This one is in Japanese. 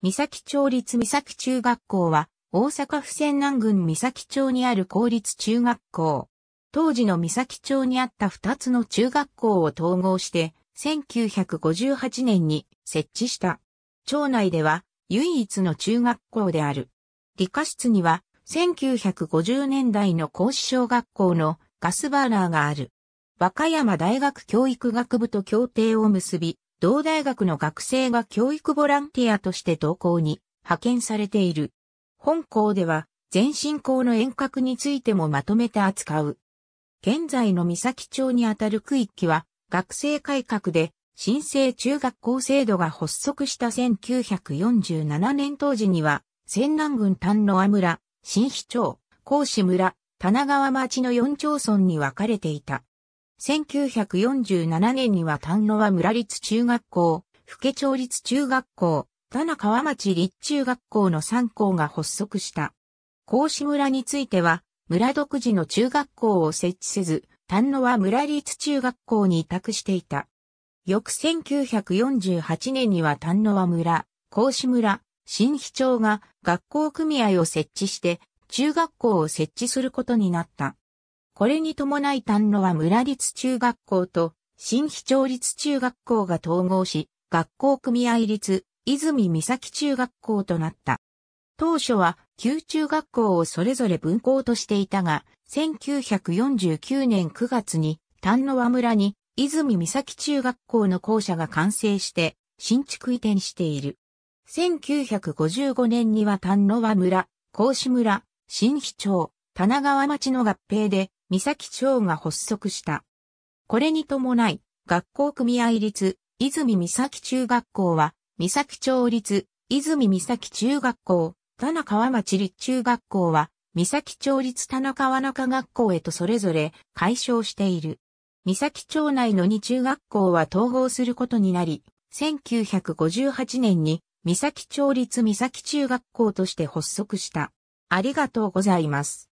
三崎町立三崎中学校は、大阪府泉南郡三崎町にある公立中学校。当時の三崎町にあった2つの中学校を統合して、1958年に設置した。町内では唯一の中学校である。理科室には、1950年代の孔子小学校のガスバーナーがある。和歌山大学教育学部と協定を結び、同大学の学生が教育ボランティアとして同校に派遣されている。本校では、全進校の遠隔についてもまとめて扱う。現在の三崎町にあたる区域は、学生改革で、新生中学校制度が発足した1947年当時には、仙南郡丹野阿村、新市町、甲子村、田川町の4町村に分かれていた。1947年には丹野は村立中学校、府家町立中学校、田中町立中学校の3校が発足した。孔子村については、村独自の中学校を設置せず、丹野は村立中学校に委託していた。翌1948年には丹野は村、孔子村、新市町が学校組合を設置して、中学校を設置することになった。これに伴い丹野は村立中学校と新非町立中学校が統合し、学校組合立泉三崎中学校となった。当初は旧中学校をそれぞれ分校としていたが、1949年9月に丹野和村に泉三崎中学校の校舎が完成して新築移転している。1955年には丹野和村、甲子村、新飛町、田川町の合併で三崎町が発足した。これに伴い、学校組合立、泉三崎中学校は、三崎町立、泉三崎中学校、田中和町立中学校は、三崎町立田中和中学校へとそれぞれ解消している。三崎町内の2中学校は統合することになり、1958年に三崎町立三崎中学校として発足した。ありがとうございます。